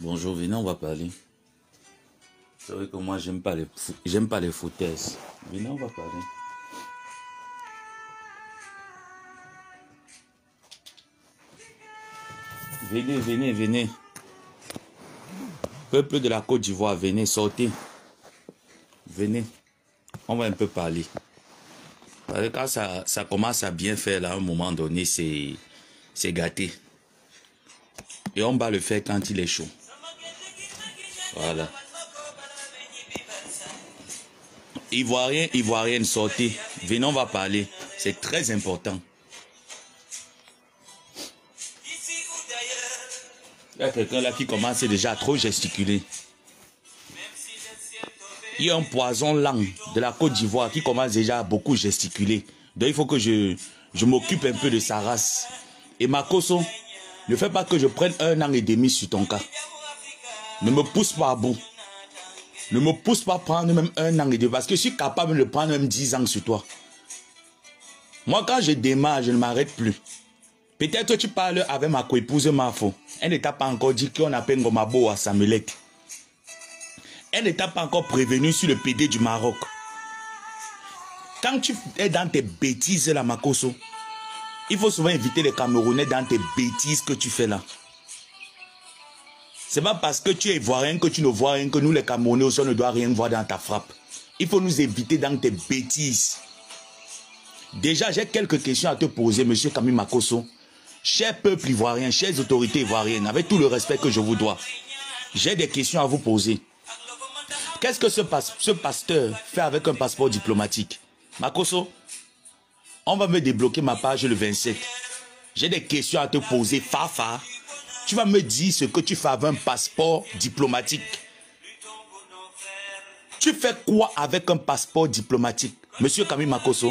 Bonjour, venez, on va parler. C'est vrai que moi, j'aime pas les, j'aime pas les foutaises. Venez, on va parler. Venez, venez, venez. Peuple de la Côte d'Ivoire, venez, sortez. Venez. On va un peu parler. Parce que quand ça, commence à bien faire, là, à un moment donné, c'est gâté. Et on va le faire quand il est chaud. Voilà. Ivoirien, Ivoirienne, sortez. Venez, on va parler. C'est très important. Il y a quelqu'un là qui commence déjà à trop gesticuler. Il y a un poison lent de la Côte d'Ivoire qui commence déjà à beaucoup gesticuler. Donc il faut que je, je m'occupe un peu de sa race. Et Makoso, ne fais pas que je prenne un an et demi sur ton cas. Ne me pousse pas à bout. Ne me pousse pas à prendre même un an et deux. Parce que je suis capable de prendre même dix ans sur toi. Moi, quand je démarre, je ne m'arrête plus. Peut-être tu parles avec ma coépouse Mafo. Elle ne t'a pas encore dit qu'on appelle Ngomabo à Samulek. Elle ne t'a pas encore prévenu sur le PD du Maroc. Quand tu es dans tes bêtises là, Makoso, il faut souvent inviter les Camerounais dans tes bêtises que tu fais là. C'est pas parce que tu es ivoirien que tu ne vois rien, que nous les Camerounais aussi, on ne doit rien voir dans ta frappe. Il faut nous éviter dans tes bêtises. Déjà, j'ai quelques questions à te poser, monsieur Camille Makoso. Cher peuple ivoirien, chers autorités ivoiriennes, avec tout le respect que je vous dois, j'ai des questions à vous poser. Qu'est-ce que ce, pasteur fait avec un passeport diplomatique Makoso, on va me débloquer ma page le 27. J'ai des questions à te poser, Fafa. Tu vas me dire ce que tu fais avec un passeport diplomatique. Tu fais quoi avec un passeport diplomatique Monsieur Camille Makoso,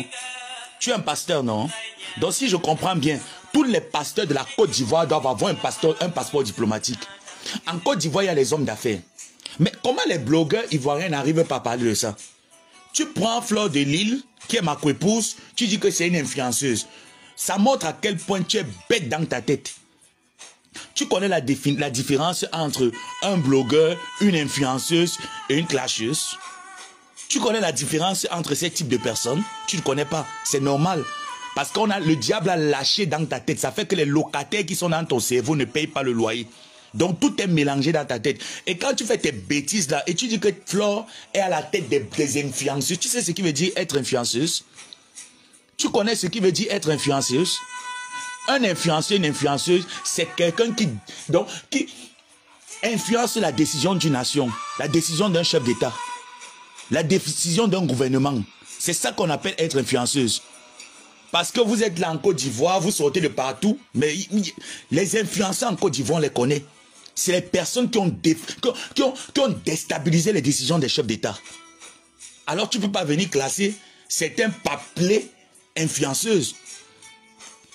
tu es un pasteur, non Donc si je comprends bien, tous les pasteurs de la Côte d'Ivoire doivent avoir un, passeport diplomatique. En Côte d'Ivoire, il y a les hommes d'affaires. Mais comment les blogueurs ivoiriens n'arrivent pas à parler de ça Tu prends Fleur de Lille, qui est ma épouse, tu dis que c'est une influenceuse. Ça montre à quel point tu es bête dans ta tête. Tu connais la, différence entre un blogueur, une influenceuse et une clasheuse Tu connais la différence entre ces types de personnes Tu ne connais pas, c'est normal. Parce qu'on a le diable à lâcher dans ta tête. Ça fait que les locataires qui sont dans ton cerveau ne payent pas le loyer. Donc tout est mélangé dans ta tête. Et quand tu fais tes bêtises là, et tu dis que Flo est à la tête des, des influenceuses, tu sais ce qui veut dire être influenceuse Tu connais ce qui veut dire être influenceuse un influenceur, une influenceuse, c'est quelqu'un qui, donc, qui influence la décision d'une nation, la décision d'un chef d'État, la décision d'un gouvernement. C'est ça qu'on appelle être influenceuse. Parce que vous êtes là en Côte d'Ivoire, vous sortez de partout, mais les influenceurs en Côte d'Ivoire, on les connaît. C'est les personnes qui ont, qui, ont, déstabilisé les décisions des chefs d'État. Alors tu ne peux pas venir classer certains papelés influenceuses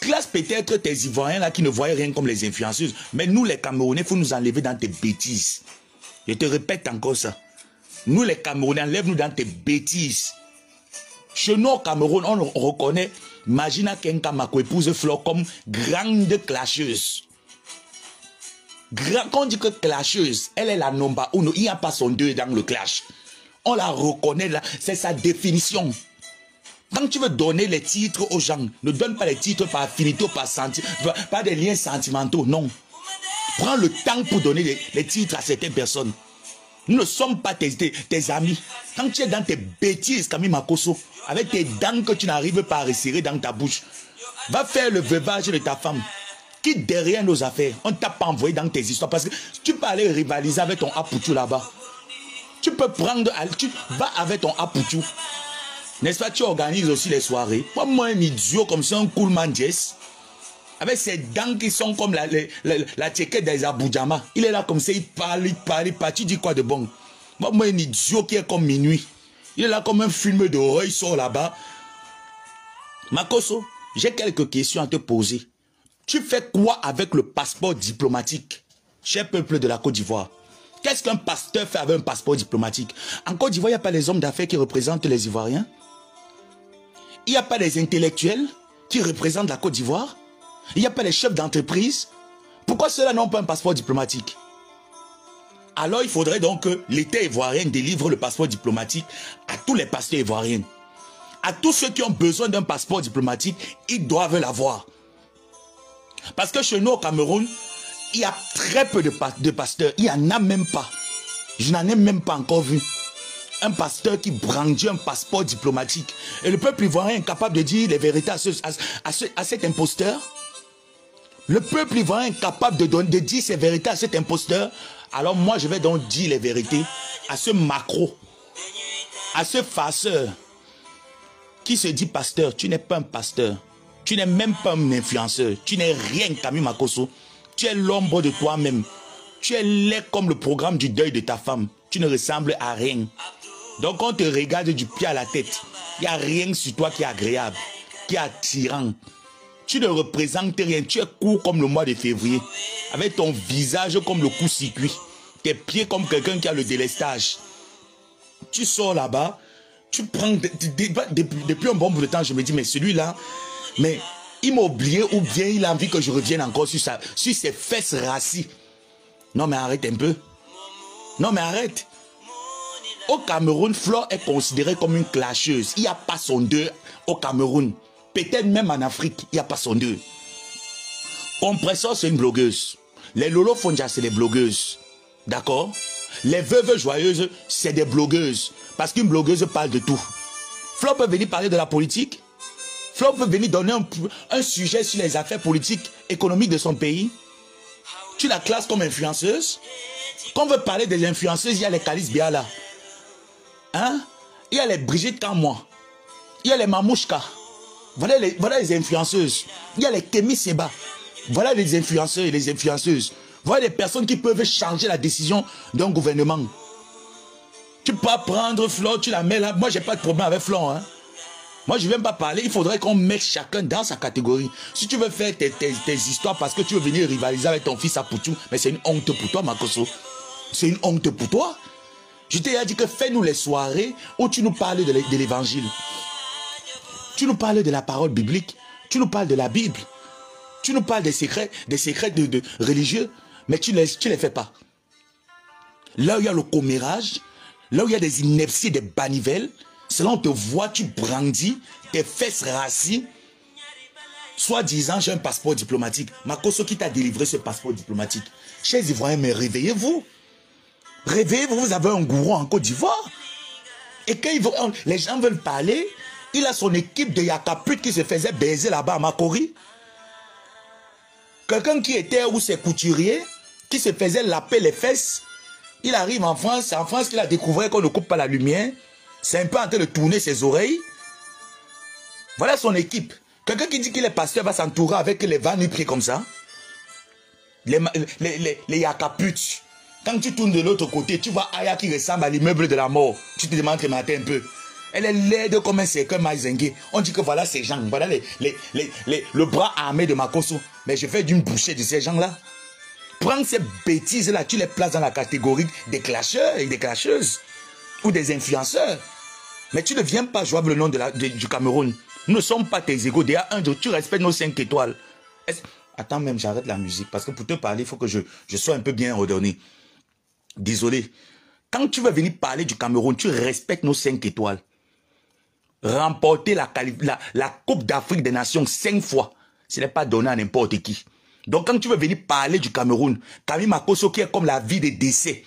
Classe peut-être tes Ivoiriens là qui ne voyaient rien comme les influenceuses. Mais nous, les Camerounais, il faut nous enlever dans tes bêtises. Je te répète encore ça. Nous, les Camerounais, enlève-nous dans tes bêtises. Chez nous, au Cameroun, on reconnaît Magina Kenka épouse Flo, comme grande clasheuse. quand on dit que clasheuse, elle est la nomba uno. Il n'y a pas son deux dans le clash. On la reconnaît, là. c'est sa définition. Quand tu veux donner les titres aux gens, ne donne pas les titres par affinité, par, senti pas des liens sentimentaux, non. Prends le temps pour donner les, titres à certaines personnes. Nous ne sommes pas tes, tes, amis. Quand tu es dans tes bêtises, Camille Makoso, avec tes dents que tu n'arrives pas à resserrer dans ta bouche, va faire le veuvage de ta femme. Qui derrière nos affaires, on t'a pas envoyé dans tes histoires parce que tu peux aller rivaliser avec ton apoutou là-bas. Tu peux prendre, tu vas avec ton apoutou. N'est-ce pas, tu organises aussi les soirées. Pas moi, un idiot comme ça, un cool man Jess, avec ses dents qui sont comme la, la, la, des Il est là comme ça, il parle, il parle, il parle. Tu dis quoi de bon Pas moi, un idiot qui est comme minuit. Il est là comme un film d'oreille, il sort là-bas. Makoso, j'ai quelques questions à te poser. Tu fais quoi avec le passeport diplomatique, cher peuple de la Côte d'Ivoire Qu'est-ce qu'un pasteur fait avec un passeport diplomatique En Côte d'Ivoire, il n'y a pas les hommes d'affaires qui représentent les Ivoiriens il n'y a pas des intellectuels qui représentent la Côte d'Ivoire. Il n'y a pas des chefs d'entreprise. Pourquoi ceux-là n'ont pas un passeport diplomatique Alors il faudrait donc que l'État ivoirien délivre le passeport diplomatique à tous les pasteurs ivoiriens. À tous ceux qui ont besoin d'un passeport diplomatique, ils doivent l'avoir. Parce que chez nous au Cameroun, il y a très peu de pasteurs. Il n'y en a même pas. Je n'en ai même pas encore vu un pasteur qui brandit un passeport diplomatique. Et le peuple ivoirien est incapable de dire les vérités à, cet imposteur. Le peuple ivoirien est incapable de, de dire ses vérités à cet imposteur. Alors moi, je vais donc dire les vérités à ce macro, à ce farceur qui se dit pasteur. Tu n'es pas un pasteur. Tu n'es même pas un influenceur. Tu n'es rien, Camille Makoso. Tu es l'ombre de toi-même. Tu es laid comme le programme du deuil de ta femme. Tu ne ressembles à rien. Donc on te regarde du pied à la tête. Il n'y a rien sur toi qui est agréable, qui est attirant. Tu ne représentes rien. Tu es court comme le mois de février. Avec ton visage comme le coup-circuit. Tes pieds comme quelqu'un qui a le délestage. Tu sors là-bas. Tu prends... Depuis un bon bout de temps, je me dis, mais celui-là... Mais il m'a oublié ou bien il a envie que je revienne encore sur, sur ses fesses rassis. Non mais arrête un peu. Non mais arrête. Au Cameroun, Flore est considérée comme une clasheuse. Il n'y a pas son deux au Cameroun. Peut-être même en Afrique, il n'y a pas son deux. Compressor, c'est une blogueuse. Les Lolo Fondja, c'est des blogueuses. D'accord Les veuves joyeuses, c'est des blogueuses. Parce qu'une blogueuse parle de tout. Flore peut venir parler de la politique. Flore peut venir donner un, sujet sur les affaires politiques, économiques de son pays. Tu la classes comme influenceuse. Quand on veut parler des influenceuses, il y a les Calis Biala. Hein? Il y a les Brigitte comme Il y a les Mamouchka. Voilà les, influenceuses. Il y a les Kemi Seba. Voilà les influenceurs et les influenceuses. Voilà les personnes qui peuvent changer la décision d'un gouvernement. Tu peux prendre Flon tu la mets là. Moi, je n'ai pas de problème avec Flor. Hein. Moi, je ne vais même pas parler. Il faudrait qu'on mette chacun dans sa catégorie. Si tu veux faire tes, histoires parce que tu veux venir rivaliser avec ton fils à mais c'est une honte pour toi, Makoso. C'est une honte pour toi. Je t'ai dit que fais-nous les soirées où tu nous parles de l'évangile. Tu nous parles de la parole biblique. Tu nous parles de la Bible. Tu nous parles des secrets, des secrets de, religieux, mais tu ne les, tu les fais pas. Là où il y a le commérage, là où il y a des inepties, des banivelles, où on te voit, tu brandis tes fesses racines, soi-disant j'ai un passeport diplomatique. Makoso qui t'a délivré ce passeport diplomatique. Chers Ivoiriens, mais réveillez-vous. Réveillez-vous, vous avez un gourou en Côte d'Ivoire. Et que vont, les gens veulent parler, il a son équipe de Yakaput qui se faisait baiser là-bas à Makori. Quelqu'un qui était où ses couturiers, qui se faisait laper les fesses, il arrive en France, en France qu'il a découvert qu'on ne coupe pas la lumière, c'est un peu en train de tourner ses oreilles. Voilà son équipe. Quelqu'un qui dit qu'il est pasteur va s'entourer avec les vannes pris comme ça. Les, les, les, les quand tu tournes de l'autre côté, tu vois Aya qui ressemble à l'immeuble de la mort. Tu te demandes le matin un peu. Elle est laide comme un cercueil maïzengué. On dit que voilà ces gens, voilà les, les, le bras armé de Makoso. Mais je fais d'une bouchée de ces gens-là. Prends ces bêtises-là, tu les places dans la catégorie des clasheurs et des clasheuses. Ou des influenceurs. Mais tu ne viens pas jouer le nom de la, du Cameroun. Nous ne sommes pas tes égaux. Déjà, un jour, tu respectes nos cinq étoiles. Attends même, j'arrête la musique. Parce que pour te parler, il faut que je, je sois un peu bien redonné. Désolé. Quand tu veux venir parler du Cameroun, tu respectes nos cinq étoiles. Remporter la, Coupe d'Afrique des Nations cinq fois, ce n'est pas donné à n'importe qui. Donc quand tu veux venir parler du Cameroun, Camille Makoso qui est comme la vie des décès,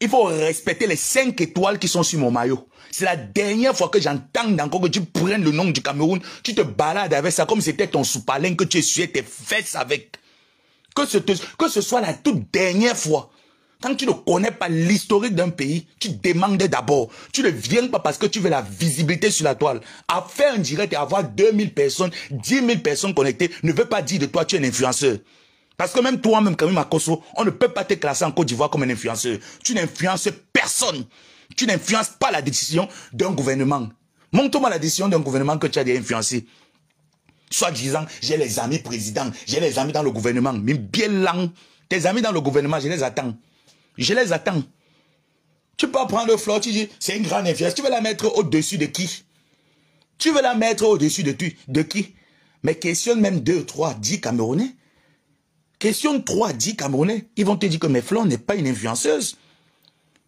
il faut respecter les cinq étoiles qui sont sur mon maillot. C'est la dernière fois que j'entends encore que tu prennes le nom du Cameroun, tu te balades avec ça comme c'était ton soupalin que tu essuyais tes fesses avec. Que ce, que ce soit la toute dernière fois. Quand tu ne connais pas l'historique d'un pays, tu demandes d'abord. Tu ne viens pas parce que tu veux la visibilité sur la toile. À faire un direct et avoir 2000 personnes, 10 000 personnes connectées ne veut pas dire de toi tu es un influenceur. Parce que même toi-même, Camille Makoso, on ne peut pas te classer en Côte d'Ivoire comme un influenceur. Tu n'influences personne. Tu n'influences pas la décision d'un gouvernement. Montre-moi la décision d'un gouvernement que tu as influencé. Soit disant, j'ai les amis présidents, j'ai les amis dans le gouvernement. Mais bien lent, tes amis dans le gouvernement, je les attends. Je les attends. Tu peux prendre Flo, tu dis, c'est une grande influence. Tu veux la mettre au-dessus de qui Tu veux la mettre au-dessus de, qui Mais questionne même 2, 3, 10 Camerounais. Questionne 3, 10 Camerounais. Ils vont te dire que mais n'est pas une influenceuse.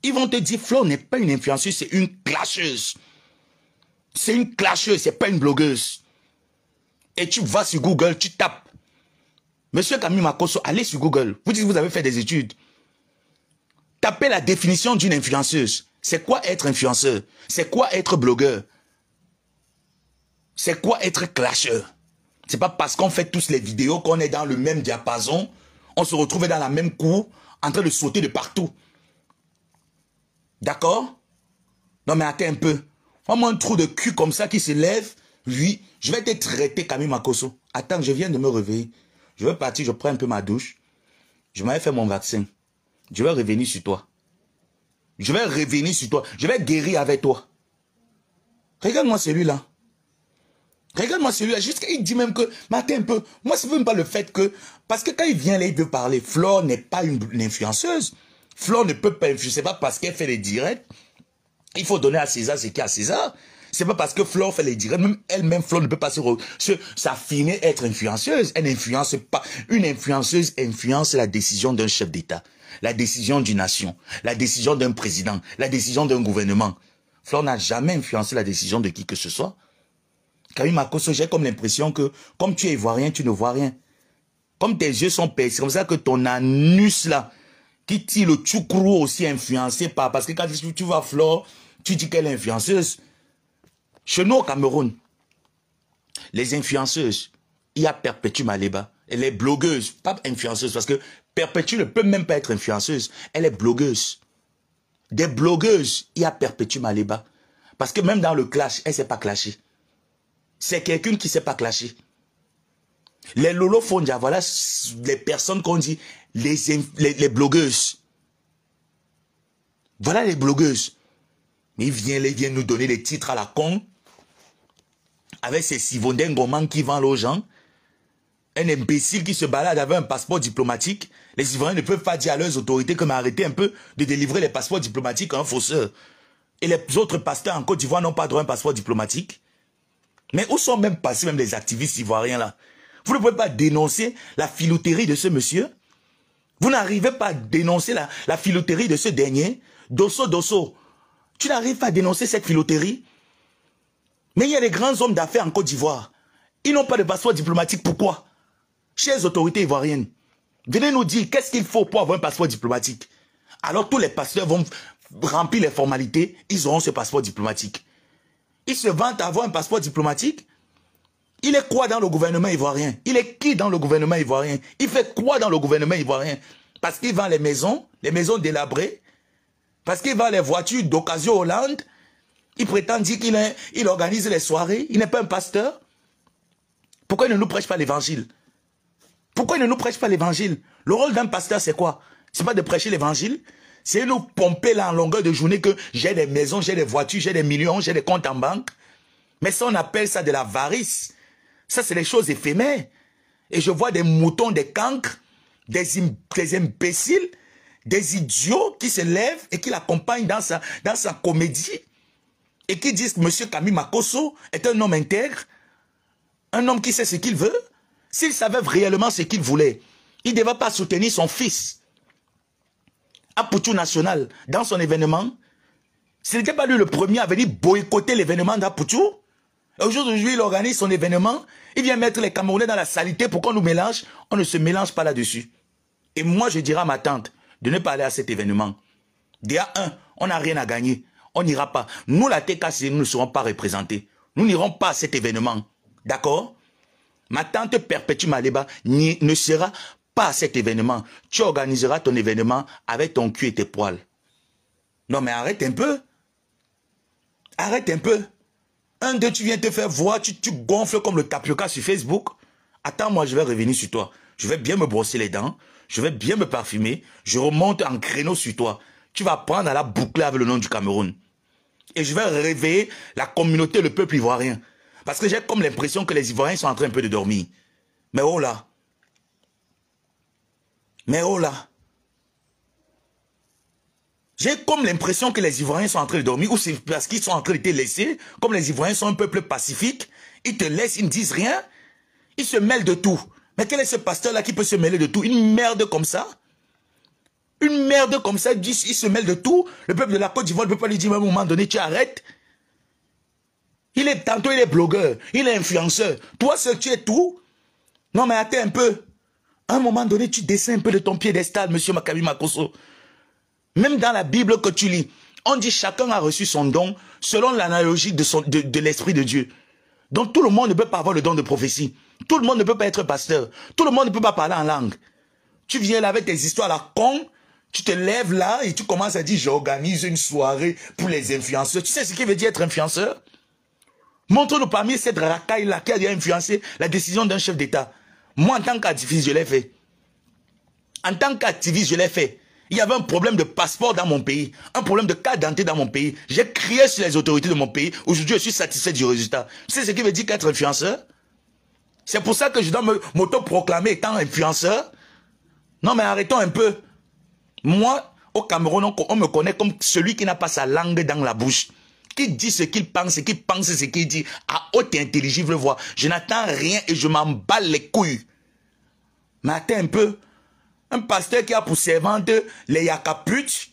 Ils vont te dire, Flo n'est pas une influenceuse, c'est une clasheuse. C'est une clasheuse, c'est pas une blogueuse. Et tu vas sur Google, tu tapes. Monsieur Camille Makoso, allez sur Google. Vous dites que vous avez fait des études. Tapez la définition d'une influenceuse. C'est quoi être influenceur C'est quoi être blogueur C'est quoi être clasheur C'est pas parce qu'on fait tous les vidéos qu'on est dans le même diapason, on se retrouve dans la même cour, en train de sauter de partout. D'accord Non mais attends un peu. Moi, un trou de cul comme ça qui se lève, lui, je vais te traiter Camille Makoso. Attends, je viens de me réveiller. Je vais partir, je prends un peu ma douche. Je m'avais fait mon vaccin. Je vais revenir sur toi. Je vais revenir sur toi. Je vais guérir avec toi. Regarde-moi celui-là. Regarde-moi celui-là. Jusqu'à il dit même que, matin un peu, moi, c'est même pas le fait que, parce que quand il vient là, il veut parler. Flore n'est pas une, influenceuse. Flore ne peut pas influencer. n'est pas parce qu'elle fait les directs. Il faut donner à César ce y a à César. C'est pas parce que Flore fait les directs. Même elle-même, Flore ne peut pas se, finit être influenceuse. Elle n'influence pas. Une influenceuse influence la décision d'un chef d'État la décision d'une nation, la décision d'un président, la décision d'un gouvernement. Flore n'a jamais influencé la décision de qui que ce soit. Camille Makoso, j'ai comme l'impression que, comme tu es rien, tu ne vois rien. Comme tes yeux sont percés, c'est comme ça que ton anus là, qui tire le tchoukrou aussi influencé par, parce que quand tu vois Flore, tu dis qu'elle est influenceuse. Chez nous au Cameroun, les influenceuses, il y a Perpétue Maléba. Elle est blogueuse, pas influenceuses parce que Perpétue ne peut même pas être influenceuse. Elle est blogueuse. Des blogueuses, il y a Perpétue Maléba. Parce que même dans le clash, elle ne s'est pas clashée. C'est quelqu'une qui ne s'est pas clashée. Les Lolo voilà les personnes qu'on dit, les, blogueuses. Voilà les blogueuses. Mais ils viennent, nous donner les titres à la con. Avec ces Sivondin Goman qui vendent aux gens. Un imbécile qui se balade avec un passeport diplomatique. Les Ivoiriens ne peuvent pas dire à leurs autorités que arrêter un peu de délivrer les passeports diplomatiques à un hein, fausseur. Et les autres pasteurs en Côte d'Ivoire n'ont pas droit à un passeport diplomatique. Mais où sont même passés même les activistes ivoiriens là Vous ne pouvez pas dénoncer la filouterie de ce monsieur Vous n'arrivez pas à dénoncer la, la de ce dernier Dosso, Dosso, tu n'arrives pas à dénoncer cette filoterie. Mais il y a des grands hommes d'affaires en Côte d'Ivoire. Ils n'ont pas de passeport diplomatique. Pourquoi Chez autorités ivoiriennes. Venez nous dire qu'est-ce qu'il faut pour avoir un passeport diplomatique. Alors tous les pasteurs vont remplir les formalités, ils auront ce passeport diplomatique. Ils se vantent d'avoir un passeport diplomatique. Il est quoi dans le gouvernement ivoirien Il est qui dans le gouvernement ivoirien Il fait quoi dans le gouvernement ivoirien Parce qu'il vend les maisons, les maisons délabrées, parce qu'il vend les voitures d'occasion Hollande, il prétend dire qu'il organise les soirées, il n'est pas un pasteur. Pourquoi il ne nous prêche pas l'évangile pourquoi ne nous prêche pas l'évangile Le rôle d'un pasteur, c'est quoi C'est pas de prêcher l'évangile c'est nous pomper là en longueur de journée que j'ai des maisons, j'ai des voitures, j'ai des millions, j'ai des comptes en banque. Mais ça, on appelle ça de l'avarice. Ça, c'est des choses éphémères. Et je vois des moutons, des cancres, des, imbéciles, des idiots qui se lèvent et qui l'accompagnent dans sa, dans sa comédie et qui disent M. Camille Makoso est un homme intègre, un homme qui sait ce qu'il veut, s'il savait réellement ce qu'il voulait, il ne devait pas soutenir son fils à National dans son événement. Ce n'était pas lui le premier à venir boycotter l'événement d'Apoutou. Aujourd'hui, il organise son événement. Il vient mettre les Camerounais dans la salité pour qu'on nous mélange. On ne se mélange pas là-dessus. Et moi, je dirais à ma tante de ne pas aller à cet événement. Déjà, un, on n'a rien à gagner. On n'ira pas. Nous, la TKC, nous ne serons pas représentés. Nous n'irons pas à cet événement. D'accord Ma tante Perpétue Maléba ne sera pas à cet événement. Tu organiseras ton événement avec ton cul et tes poils. Non mais arrête un peu. Arrête un peu. Un d'eux, tu viens te faire voir, tu, gonfles comme le tapioca sur Facebook. Attends, moi, je vais revenir sur toi. Je vais bien me brosser les dents. Je vais bien me parfumer. Je remonte en créneau sur toi. Tu vas prendre à la boucle avec le nom du Cameroun. Et je vais réveiller la communauté, le peuple ivoirien. Parce que j'ai comme l'impression que les Ivoiriens sont en train un peu de dormir. Mais oh là. Mais oh là. J'ai comme l'impression que les Ivoiriens sont en train de dormir ou c'est parce qu'ils sont en train de te laisser. Comme les Ivoiriens sont un peuple pacifique, ils te laissent, ils ne disent rien. Ils se mêlent de tout. Mais quel est ce pasteur-là qui peut se mêler de tout Une merde comme ça Une merde comme ça, ils se mêlent de tout. Le peuple de la Côte d'Ivoire ne peut pas lui dire à un moment donné, tu arrêtes. Il est tantôt, il est blogueur, il est influenceur. Toi, ce tu es tout. Non, mais attends un peu. À un moment donné, tu descends un peu de ton piédestal, monsieur Makami Makoso. Même dans la Bible que tu lis, on dit chacun a reçu son don selon l'analogie de, de l'Esprit de Dieu. Donc tout le monde ne peut pas avoir le don de prophétie. Tout le monde ne peut pas être pasteur. Tout le monde ne peut pas parler en langue. Tu viens là avec tes histoires la con, tu te lèves là et tu commences à dire j'organise une soirée pour les influenceurs. Tu sais ce qui veut dire être influenceur Montre-nous parmi cette racaille-là qui a influencé la décision d'un chef d'État. Moi, en tant qu'activiste, je l'ai fait. En tant qu'activiste, je l'ai fait. Il y avait un problème de passeport dans mon pays, un problème de carte d'identité dans mon pays. J'ai crié sur les autorités de mon pays. Aujourd'hui, je suis satisfait du résultat. Tu sais ce qui veut dire qu'être influenceur C'est pour ça que je dois m'auto-proclamer étant influenceur Non, mais arrêtons un peu. Moi, au Cameroun, on me connaît comme celui qui n'a pas sa langue dans la bouche qui dit ce qu'il pense, qui pense ce qu'il dit, à haute intelligible voix. Je n'attends rien et je m'en bats les couilles. Mais attends un peu. Un pasteur qui a pour servante les yakaputs,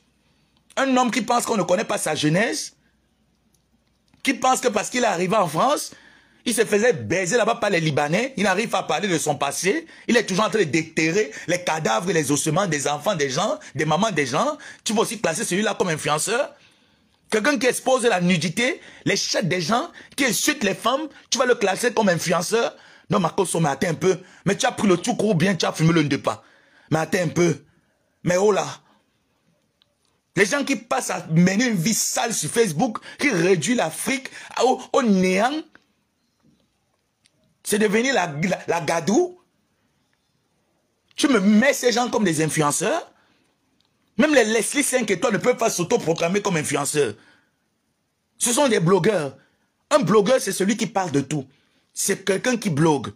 un homme qui pense qu'on ne connaît pas sa jeunesse, qui pense que parce qu'il est arrivé en France, il se faisait baiser là-bas par les Libanais, il n'arrive pas à parler de son passé, il est toujours en train de déterrer les cadavres et les ossements des enfants des gens, des mamans des gens. Tu vas aussi classer celui-là comme influenceur Quelqu'un qui expose la nudité, les chats des gens, qui insulte les femmes, tu vas le classer comme influenceur. Non, Marco m'a atteint un peu. Mais tu as pris le tout ou bien tu as fumé le pas. Mais attends un peu. Mais oh là. Les gens qui passent à mener une vie sale sur Facebook, qui réduit l'Afrique au, néant, c'est devenu la, la, la Tu me mets ces gens comme des influenceurs. Même les Leslie 5 étoiles ne peuvent pas sauto comme influenceurs. Ce sont des blogueurs. Un blogueur, c'est celui qui parle de tout. C'est quelqu'un qui blogue.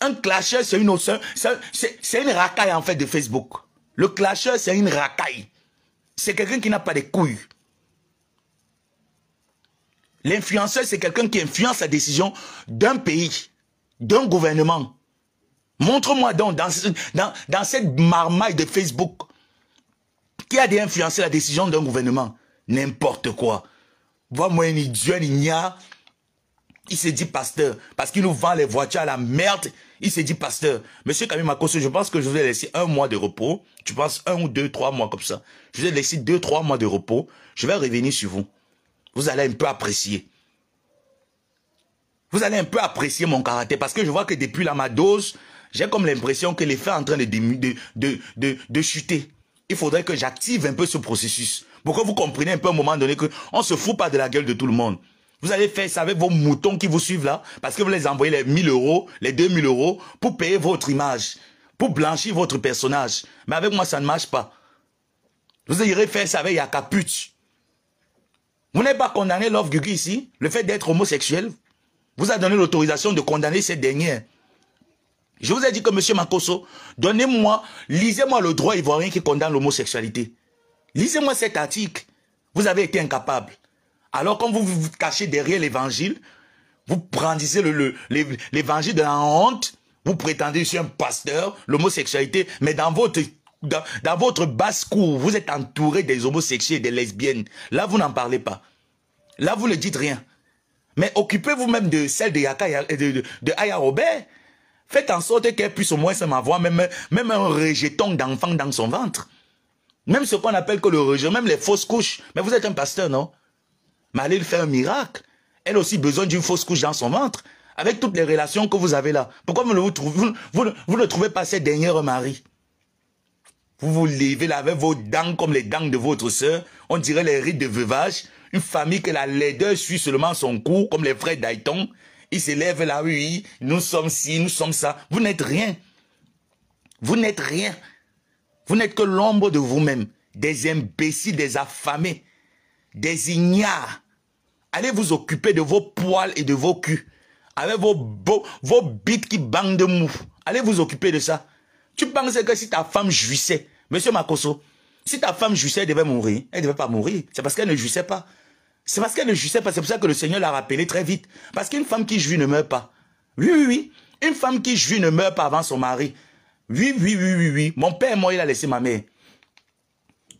Un clasheur, c'est une une racaille en fait de Facebook. Le clasheur, c'est une racaille. C'est quelqu'un qui n'a pas de couilles. L'influenceur, c'est quelqu'un qui influence la décision d'un pays, d'un gouvernement. Montre-moi donc dans, dans, dans cette marmaille de Facebook qui a d'influencer la décision d'un gouvernement. N'importe quoi. Vois-moi un idiot, un Il se dit pasteur. Parce qu'il nous vend les voitures à la merde. Il se dit pasteur. Monsieur Camille Makosso, je pense que je vous ai laissé un mois de repos. Tu penses un ou deux, trois mois comme ça. Je vous ai laissé deux, trois mois de repos. Je vais revenir sur vous. Vous allez un peu apprécier. Vous allez un peu apprécier mon caractère. Parce que je vois que depuis la ma dose, j'ai comme l'impression que l'effet est en train de, de, de, de chuter il faudrait que j'active un peu ce processus. Pour que vous compreniez un peu à un moment donné qu'on ne se fout pas de la gueule de tout le monde. Vous allez faire ça avec vos moutons qui vous suivent là, parce que vous les envoyez les 1000 euros, les 2000 euros, pour payer votre image, pour blanchir votre personnage. Mais avec moi, ça ne marche pas. Vous irez faire ça avec Yakaput. Vous n'avez pas condamné Love Gugu ici, le fait d'être homosexuel. Vous avez donné l'autorisation de condamner ces derniers. Je vous ai dit que Monsieur Makoso, donnez-moi, lisez-moi le droit ivoirien qui condamne l'homosexualité. Lisez-moi cet article. Vous avez été incapable. Alors quand vous vous cachez derrière l'évangile, vous brandissez l'évangile de la honte, vous prétendez que je un pasteur, l'homosexualité, mais dans votre dans, votre basse-cour, vous êtes entouré des homosexuels et des lesbiennes. Là, vous n'en parlez pas. Là, vous ne dites rien. Mais occupez-vous même de celle de, Yaka, et de, de Aya Robert, Faites en sorte qu'elle puisse au moins m'avoir même, même un rejeton d'enfant dans son ventre. Même ce qu'on appelle que le rejet, même les fausses couches. Mais vous êtes un pasteur, non Mais allez faire un miracle. Elle a aussi besoin d'une fausse couche dans son ventre. Avec toutes les relations que vous avez là. Pourquoi vous ne, trouvez, pas ces derniers mari Vous vous levez là avec vos dents comme les dents de votre soeur. On dirait les rites de veuvage. Une famille que la laideur suit seulement son cou, comme les frères Dayton il se lève là, oui, nous sommes ci, nous sommes ça. Vous n'êtes rien. Vous n'êtes rien. Vous n'êtes que l'ombre de vous-même. Des imbéciles, des affamés, des ignares. Allez vous occuper de vos poils et de vos culs. Avec vos, beaux, vos bites qui bangent de mou. Allez vous occuper de ça. Tu penses que si ta femme jouissait, monsieur Makoso, si ta femme jouissait, elle devait mourir. Elle ne devait pas mourir. C'est parce qu'elle ne jouissait pas. C'est parce qu'elle ne parce pas, c'est pour ça que le Seigneur l'a rappelé très vite. Parce qu'une femme qui jouit ne meurt pas. Oui, oui, oui. Une femme qui jouit ne meurt pas avant son mari. Oui, oui, oui, oui, oui. Mon père, moi, il a laissé ma mère.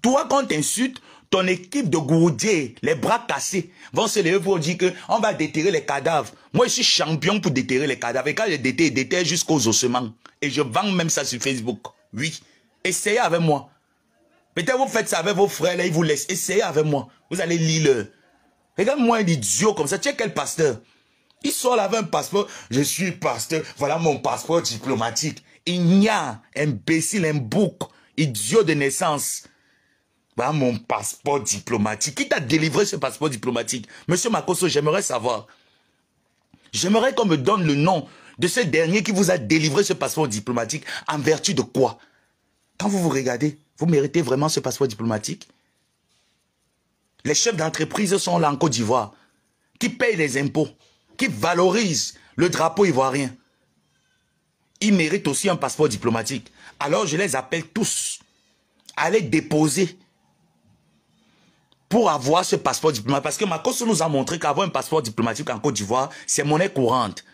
Toi, quand t'insultes, ton équipe de gourdiers, les bras cassés, vont se lever pour dire qu'on on va déterrer les cadavres. Moi, je suis champion pour déterrer les cadavres. Et quand je déterre, je déterre jusqu'aux ossements. Et je vends même ça sur Facebook. Oui. Essayez avec moi. Peut-être vous faites ça avec vos frères, là, ils vous laissent. Essayez avec moi. Vous allez lire Regarde-moi un idiot comme ça. Tu es quel pasteur Il sort avec un passeport. Je suis pasteur. Voilà mon passeport diplomatique. Il Ignat, imbécile, un bouc, idiot de naissance. Voilà mon passeport diplomatique. Qui t'a délivré ce passeport diplomatique Monsieur Makoso, j'aimerais savoir. J'aimerais qu'on me donne le nom de ce dernier qui vous a délivré ce passeport diplomatique. En vertu de quoi Quand vous vous regardez, vous méritez vraiment ce passeport diplomatique les chefs d'entreprise sont là en Côte d'Ivoire, qui payent les impôts, qui valorisent le drapeau ivoirien. Ils méritent aussi un passeport diplomatique. Alors je les appelle tous à les déposer pour avoir ce passeport diplomatique. Parce que Makos nous a montré qu'avoir un passeport diplomatique en Côte d'Ivoire, c'est monnaie courante.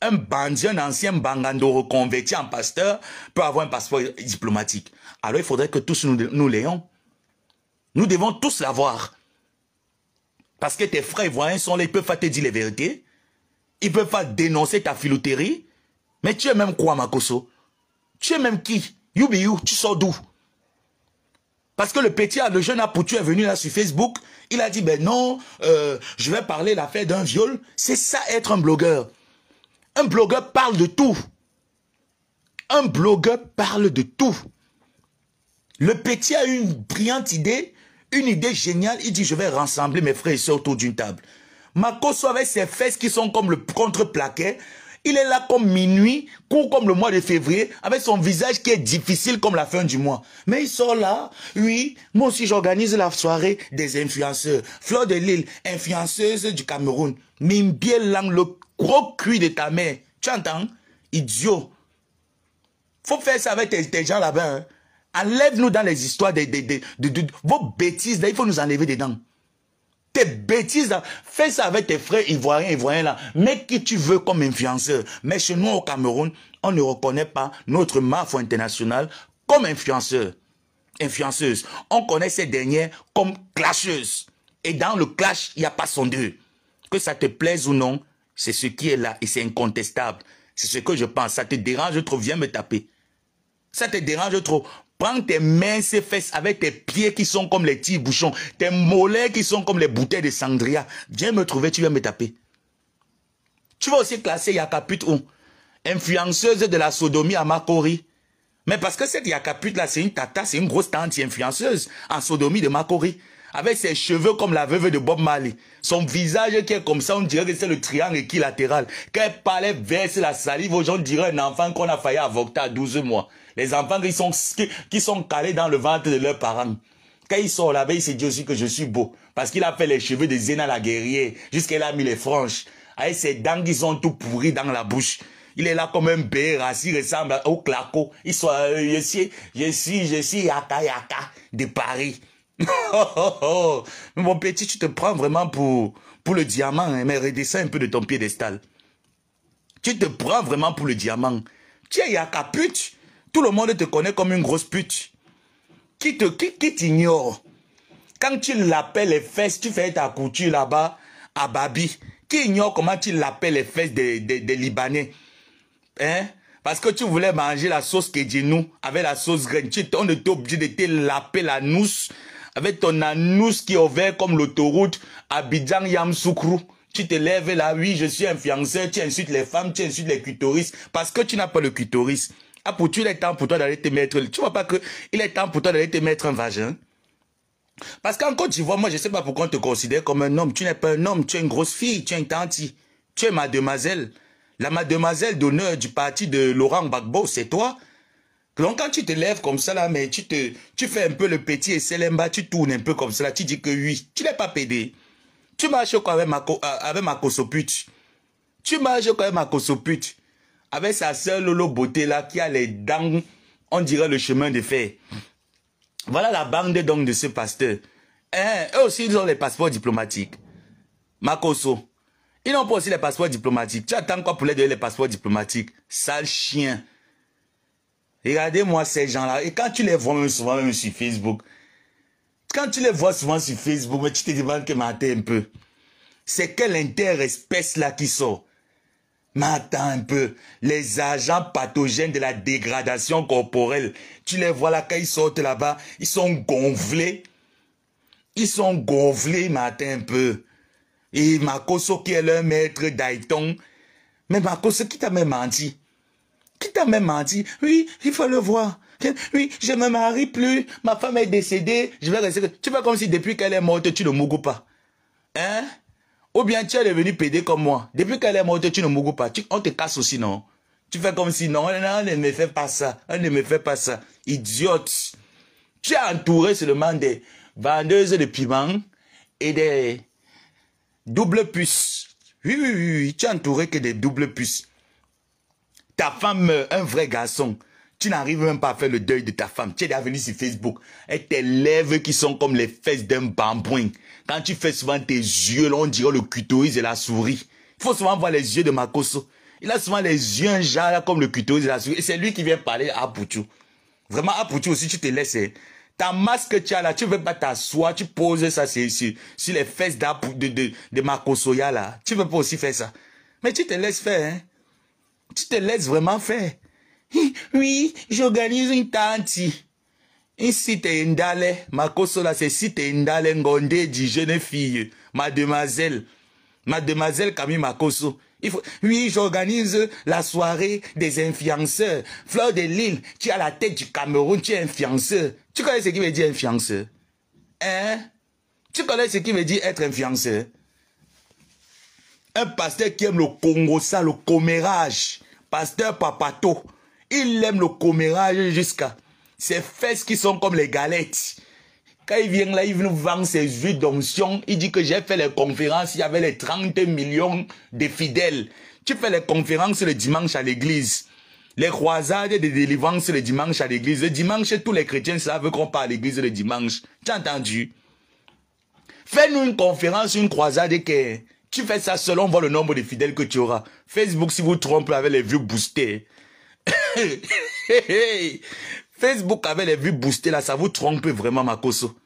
Un bandit, un ancien bangando reconverti en pasteur peut avoir un passeport diplomatique. Alors il faudrait que tous nous, nous l'ayons. Nous devons tous l'avoir. Parce que tes frères voyants sont là, ils peuvent pas te dire les vérités. Ils peuvent pas dénoncer ta filouterie. Mais tu es même quoi, Makoso Tu es même qui Youbiou, tu sors d'où Parce que le petit, ah, le jeune Apoutu est venu là sur Facebook. Il a dit, ben non, euh, je vais parler l'affaire d'un viol. C'est ça être un blogueur. Un blogueur parle de tout. Un blogueur parle de tout. Le petit a une brillante idée une idée géniale. Il dit, je vais rassembler mes frères et soeurs autour d'une table. Makoso avec ses fesses qui sont comme le contreplaqué. Il est là comme minuit, court comme le mois de février, avec son visage qui est difficile comme la fin du mois. Mais il sort là, oui, moi aussi j'organise la soirée des influenceurs. Fleur de Lille, influenceuse du Cameroun. Mimbié Lang, le gros cuit de ta mère. Tu entends Idiot. Faut faire ça avec tes, tes gens là-bas. Hein? Enlève-nous dans les histoires de, vos bêtises. Là, il faut nous enlever dedans. Tes bêtises, fais ça avec tes frères ivoiriens, ivoiriens là. Mais qui tu veux comme influenceur. Mais chez nous au Cameroun, on ne reconnaît pas notre mafou international comme influenceur. Influenceuse. On connaît ces dernières comme clasheuse. Et dans le clash, il n'y a pas son deux. Que ça te plaise ou non, c'est ce qui est là et c'est incontestable. C'est ce que je pense. Ça te dérange trop, viens me taper. Ça te dérange trop. Prends tes mains, fesses, avec tes pieds qui sont comme les petits bouchons, tes mollets qui sont comme les bouteilles de sangria. Viens me trouver, tu viens me taper. Tu vas aussi classer Yakaput ou Influenceuse de la sodomie à Makori. Mais parce que cette Yakaput là, c'est une tata, c'est une grosse tante influenceuse en sodomie de Makori avec ses cheveux comme la veuve de Bob Marley, son visage qui est comme ça, on dirait que c'est le triangle équilatéral. Quand elle parlait, vers la salive aux gens, on dirait un enfant qu'on a failli avorter à 12 mois. Les enfants qui sont, qui sont calés dans le ventre de leurs parents. Quand ils sont la bas ils se disent aussi que je suis beau. Parce qu'il a fait les cheveux de Zena la guerrière, jusqu'elle a mis les franges. Avec ses dents qui sont tout pourries dans la bouche. Il est là comme un bér, il ressemble au claco. Il soit, euh, je suis, je suis, je suis Yaka Yaka de Paris. Oh, oh, oh. Mon petit, tu te prends vraiment pour, pour le diamant, hein. mais redescends un peu de ton piédestal. Tu te prends vraiment pour le diamant. Tu es yaka pute. Tout le monde te connaît comme une grosse pute. Qui te, qui, qui t'ignore. Quand tu l'appelles les fesses, tu fais ta couture là-bas, à Babi. Qui ignore comment tu l'appelles les fesses des, Libanais? Hein? Parce que tu voulais manger la sauce nous. avec la sauce graine. on était obligé de te laper la nousse avec ton anus qui est ouvert comme l'autoroute abidjan Soukrou, Tu te lèves là, oui, je suis un fiancé. tu insultes les femmes, tu insultes les clitoris, parce que tu n'as pas le clitoris. Ah, pour tu, il est temps pour toi d'aller te mettre, tu vois pas que, il est temps pour toi d'aller te mettre un vagin. Parce qu'en tu vois, moi, je sais pas pourquoi on te considère comme un homme. Tu n'es pas un homme, tu es une grosse fille, tu es une tante. Tu es mademoiselle. La mademoiselle d'honneur du parti de Laurent Gbagbo, c'est toi. Donc quand tu te lèves comme ça mais tu te, tu fais un peu le petit et c'est l'emba, tu tournes un peu comme ça tu dis que oui, tu n'es pas pédé. Tu marches quoi avec ma cosopute. Tu marches quoi avec ma cosopute. Avec sa soeur Lolo Beauté là, qui a les dents, on dirait le chemin de fer. Voilà la bande donc de ce pasteur. Hein, eux aussi, ils ont les passeports diplomatiques. Makoso. Ils n'ont pas aussi les passeports diplomatiques. Tu attends quoi pour les donner les passeports diplomatiques? Sale chien. Regardez-moi ces gens-là. Et quand tu les vois souvent même sur Facebook, quand tu les vois souvent sur Facebook, mais tu te demandes que matin un peu. C'est quelle interespèce là qui sort M'attends un peu, les agents pathogènes de la dégradation corporelle, tu les vois là quand ils sortent là-bas, ils sont gonflés. Ils sont gonflés, M'attends un peu. Et Makoso qui est leur maître d'aiton. mais Makoso qui t'a même menti. Qui t'a même menti Oui, il faut le voir. Oui, je ne me marie plus, ma femme est décédée, je vais rester... Tu fais comme si depuis qu'elle est morte, tu ne mougou pas. Hein Ou bien tu es devenu pédé comme moi. Depuis qu'elle est morte, tu ne mougou pas. Tu... On te casse aussi, non Tu fais comme si, non, non, ne me fait pas ça. Elle ne me fait pas ça. Idiote. Tu es entouré seulement des vendeuses de piment et des doubles puces. Oui, oui, oui, oui. Tu es entouré que des doubles puces ta femme, euh, un vrai garçon, tu n'arrives même pas à faire le deuil de ta femme. Tu es déjà sur Facebook. Et tes lèvres qui sont comme les fesses d'un bambouin. Quand tu fais souvent tes yeux, là, on dirait le cutoïs et la souris. Il faut souvent voir les yeux de Makoso. Il a souvent les yeux un genre comme le cutoïs et la souris. Et c'est lui qui vient parler à Poutou. Vraiment, à Poutou aussi, tu te laisses. Hein. Ta masque que tu as là, tu veux pas t'asseoir, tu poses ça sur, sur, les fesses de, de, de, de Makosoya là. Tu veux pas aussi faire ça. Mais tu te laisses faire, hein. Tu te laisses vraiment faire. Oui, j'organise une tante. ma Ndale, là, c'est cité indale. Ngonde, du jeune fille, mademoiselle, mademoiselle Camille Makoso. oui, j'organise la soirée des influenceurs. Fleur de Lille, tu as la tête du Cameroun, tu es influenceur. Tu connais ce qui veut dire influenceur? Hein? Tu connais ce qui veut dire être influenceur? Un pasteur qui aime le Congo, ça, le commérage. Pasteur Papato. Il aime le commérage jusqu'à ses fesses qui sont comme les galettes. Quand il vient là, il nous vend ses huiles d'onction. Il dit que j'ai fait les conférences, il y avait les 30 millions de fidèles. Tu fais les conférences le dimanche à l'église. Les croisades de délivrance le dimanche à l'église. Le dimanche, tous les chrétiens savent qu'on parle à l'église le dimanche. tu as entendu Fais-nous une conférence, une croisade que tu fais ça selon le nombre de fidèles que tu auras. Facebook, si vous trompez avec les vues boostées. Facebook avec les vues boostées, là, ça vous trompe vraiment, Makoso.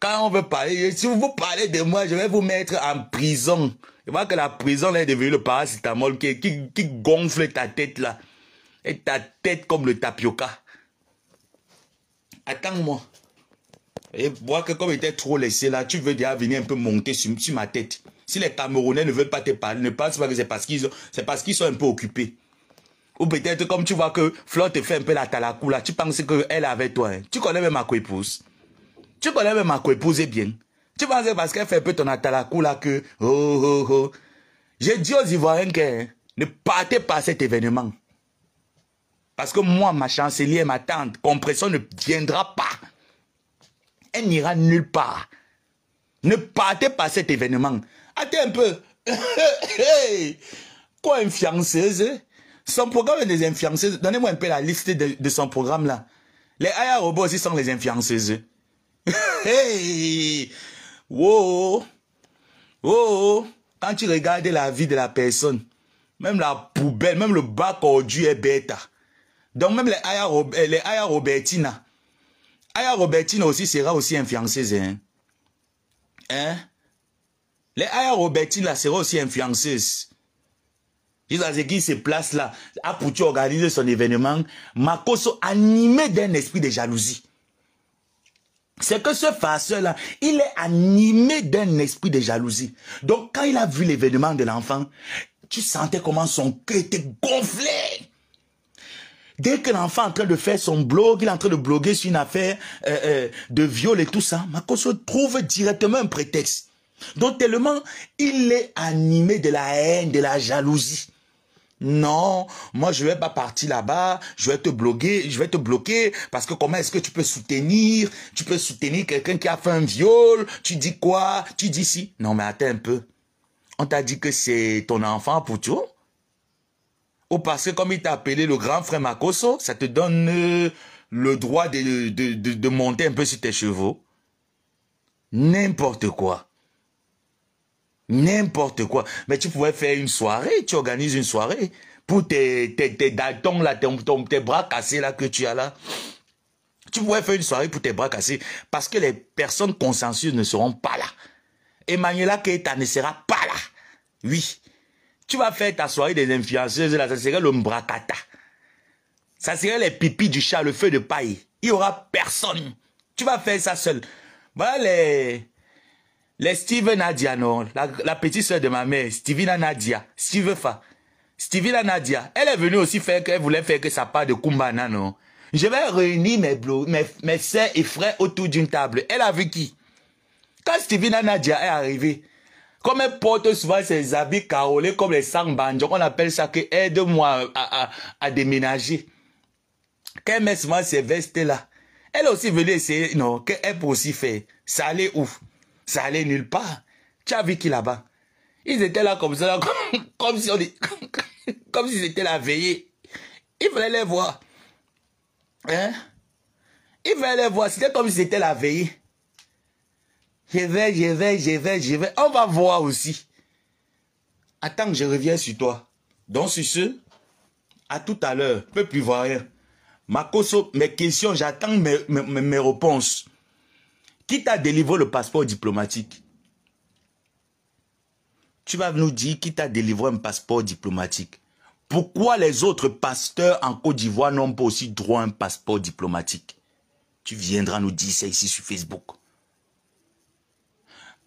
Quand on veut parler, si vous parlez de moi, je vais vous mettre en prison. Je vois que la prison, là, est devenue le paracétamol qui, qui gonfle ta tête, là. Et ta tête comme le tapioca. Attends-moi. Et vois que comme il était trop laissé, là, tu veux déjà venir un peu monter sur ma tête. Si les Camerounais ne veulent pas te parler, ne pense pas que c'est parce qu'ils sont un peu occupés. Ou peut-être comme tu vois que Flo te fait un peu la talakou là, tu penses qu'elle est avec toi. Hein. Tu connais même ma co-épouse. Tu connais même ma coépouse bien. Tu penses que parce qu'elle fait un peu ton atalakou là que oh, oh, oh. J'ai dit aux Ivoiriens que hein, ne partez pas à cet événement. Parce que moi, ma chancelière, ma tante, compression ne viendra pas. Elle n'ira nulle part. Ne partez pas à cet événement. Attends un peu. Quoi, influenceuse hein? Son programme est des influenceuses. Donnez-moi un peu la liste de, son programme là. Les aya robots aussi sont les influenceuses. Hein? hey Wow Oh Quand tu regardes la vie de la personne, même la poubelle, même le bac ordu est bêta. Donc même les Aya, eh, les Aya Robertina. Aya Robertina aussi sera aussi influenceuse. Hein? hein? Les Aya Robertine, là, sera aussi influenceuse. qu'il se place là, a pour organiser son événement, Makoso animé d'un esprit de jalousie. C'est que ce farceur-là, il est animé d'un esprit de jalousie. Donc, quand il a vu l'événement de l'enfant, tu sentais comment son cœur était gonflé. Dès que l'enfant est en train de faire son blog, il est en train de bloguer sur une affaire euh, euh, de viol et tout ça, Makoso trouve directement un prétexte. Donc tellement, il est animé de la haine, de la jalousie. Non, moi je vais pas partir là-bas, je vais te bloquer, je vais te bloquer parce que comment est-ce que tu peux soutenir, tu peux soutenir quelqu'un qui a fait un viol, tu dis quoi, tu dis si. Non mais attends un peu. On t'a dit que c'est ton enfant pour tout Ou parce que comme il t'a appelé le grand frère Makoso, ça te donne euh, le droit de, de monter un peu sur tes chevaux N'importe quoi. N'importe quoi. Mais tu pourrais faire une soirée, tu organises une soirée pour tes, tes, tes datons, là, tes bras cassés là que tu as là. Tu pourrais faire une soirée pour tes bras cassés parce que les personnes consensueuses ne seront pas là. Emmanuel Keita ne sera pas là. Oui. Tu vas faire ta soirée des influenceuses là, ça serait le Ça serait les pipis du chat, le feu de paille. Il y aura personne. Tu vas faire ça seul. Voilà les, les Steve Nadia, non. La, petite soeur de ma mère, Stevina Nadia. Steve Fa. Stevina Nadia. Elle est venue aussi faire qu'elle voulait faire que ça part de Kumbana, non. Je vais réunir mes, mes, mes soeurs et frères autour d'une table. Elle a vu qui? Quand Stevina Nadia est arrivée, comme elle porte souvent ses habits carolés comme les sangbanjo, on appelle ça que aide-moi à, déménager. Qu'elle met souvent ses vestes là. Elle aussi venue essayer, non, qu'elle peut aussi faire. Ça allait ouf. Ça allait nulle part. Tu as vu qui là-bas Ils étaient là comme ça, comme, si on dit, comme Ils étaient Il fallait les voir. Hein Il fallait les voir. C'était comme si c'était la veillée. Je vais, je vais, je vais, je vais. On va voir aussi. Attends que je reviens sur toi. Donc sur ce, à tout à l'heure, plus voir rien. mes questions, j'attends mes, mes, mes réponses. Qui t'a délivré le passeport diplomatique Tu vas nous dire qui t'a délivré un passeport diplomatique Pourquoi les autres pasteurs en Côte d'Ivoire n'ont pas aussi droit à un passeport diplomatique Tu viendras nous dire ça ici sur Facebook.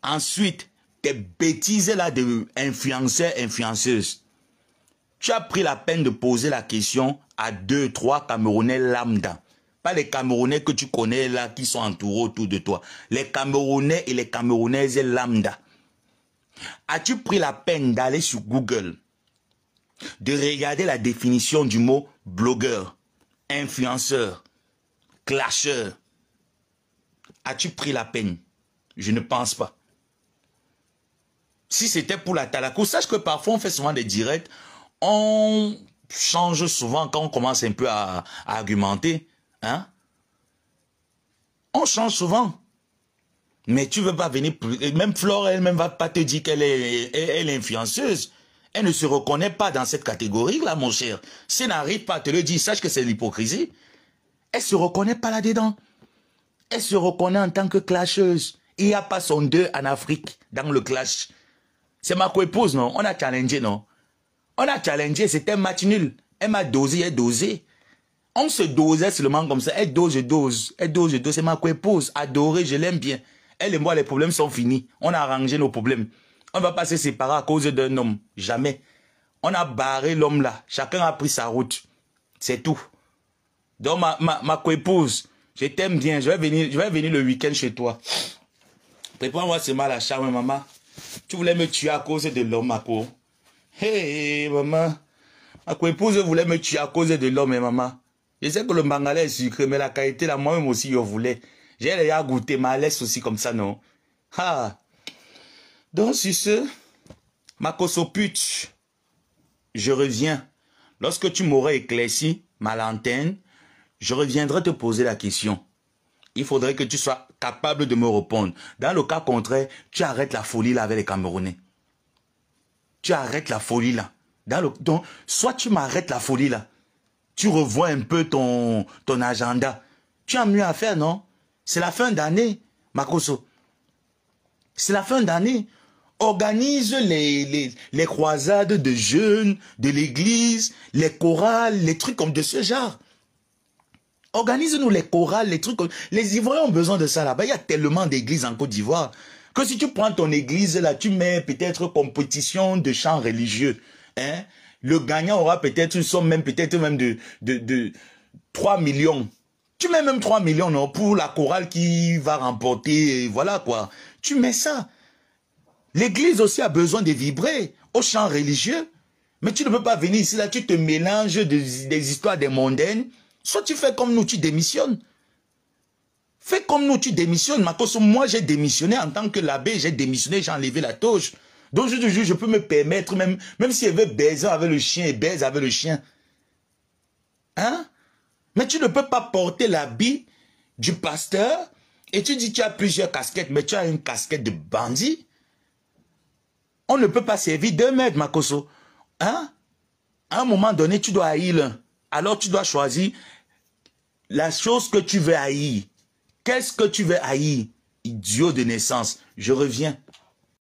Ensuite, tes bêtises là de influenceurs, influenceuses. Tu as pris la peine de poser la question à deux, trois Camerounais lambda. Pas les Camerounais que tu connais là, qui sont entourés autour de toi. Les Camerounais et les Camerounaises lambda. As-tu pris la peine d'aller sur Google, de regarder la définition du mot blogueur, influenceur, clasheur As-tu pris la peine Je ne pense pas. Si c'était pour la Talakou, sache que parfois on fait souvent des directs, on change souvent quand on commence un peu à argumenter. Hein? On change souvent. Mais tu veux pas venir, même Flore elle-même va pas te dire qu'elle est, elle influenceuse. Elle ne se reconnaît pas dans cette catégorie-là, mon cher. Si elle n'arrive pas à te le dire, sache que c'est l'hypocrisie. Elle ne se reconnaît pas là-dedans. Elle se reconnaît en tant que clasheuse. Il n'y a pas son deux en Afrique, dans le clash. C'est ma co non On a challengé, non On a challengé, c'était un match nul. Elle m'a dosé, elle dosé. On se dosait seulement comme ça. Elle dose, je dose. Elle dose, je dose. C'est ma co Adorée, je l'aime bien. Elle et moi, les problèmes sont finis. On a arrangé nos problèmes. On ne va pas se séparer à cause d'un homme. Jamais. On a barré l'homme là. Chacun a pris sa route. C'est tout. Donc, ma, ma, ma je t'aime bien. Je vais venir, je vais venir le week-end chez toi. Prépare-moi ce mal à charme, maman. Tu voulais me tuer à cause de l'homme, ma co. Hé, maman. Ma co-épouse voulait me tuer à cause de l'homme, hein, maman. Je sais que le mangala est sucré, mais la qualité, là, moi-même aussi, je voulais. J'ai déjà goûté ma laisse aussi comme ça, non Ah Donc, sur ce, ma je reviens. Lorsque tu m'aurais éclairci ma lanterne, je reviendrai te poser la question. Il faudrait que tu sois capable de me répondre. Dans le cas contraire, tu arrêtes la folie là avec les Camerounais. Tu arrêtes la folie là. Donc, soit tu m'arrêtes la folie là, tu revois un peu ton, ton agenda. Tu as mieux à faire, non C'est la fin d'année, Makoso. C'est la fin d'année. Organise les, les, croisades de jeunes, de l'église, les chorales, les trucs comme de ce genre. Organise-nous les chorales, les trucs. Les Ivoiriens ont besoin de ça là-bas. Il y a tellement d'églises en Côte d'Ivoire que si tu prends ton église là, tu mets peut-être compétition de chants religieux. Hein? Le gagnant aura peut-être une somme même, peut-être même de, de, 3 millions. Tu mets même 3 millions non, pour la chorale qui va remporter, voilà quoi. Tu mets ça. L'église aussi a besoin de vibrer au champ religieux. Mais tu ne peux pas venir ici, là, tu te mélanges des, histoires des mondaines. Soit tu fais comme nous, tu démissionnes. Fais comme nous, tu démissionnes. moi, j'ai démissionné en tant que l'abbé, j'ai démissionné, j'ai enlevé la touche. Donc je je peux me permettre même, même si elle veut baiser avec le chien, et baise avec le chien. Hein? Mais tu ne peux pas porter l'habit du pasteur et tu dis tu as plusieurs casquettes, mais tu as une casquette de bandit. On ne peut pas servir deux maîtres, Makoso. Hein? À un moment donné, tu dois haïr l'un. Alors tu dois choisir la chose que tu veux haïr. Qu'est-ce que tu veux haïr Idiot de naissance. Je reviens.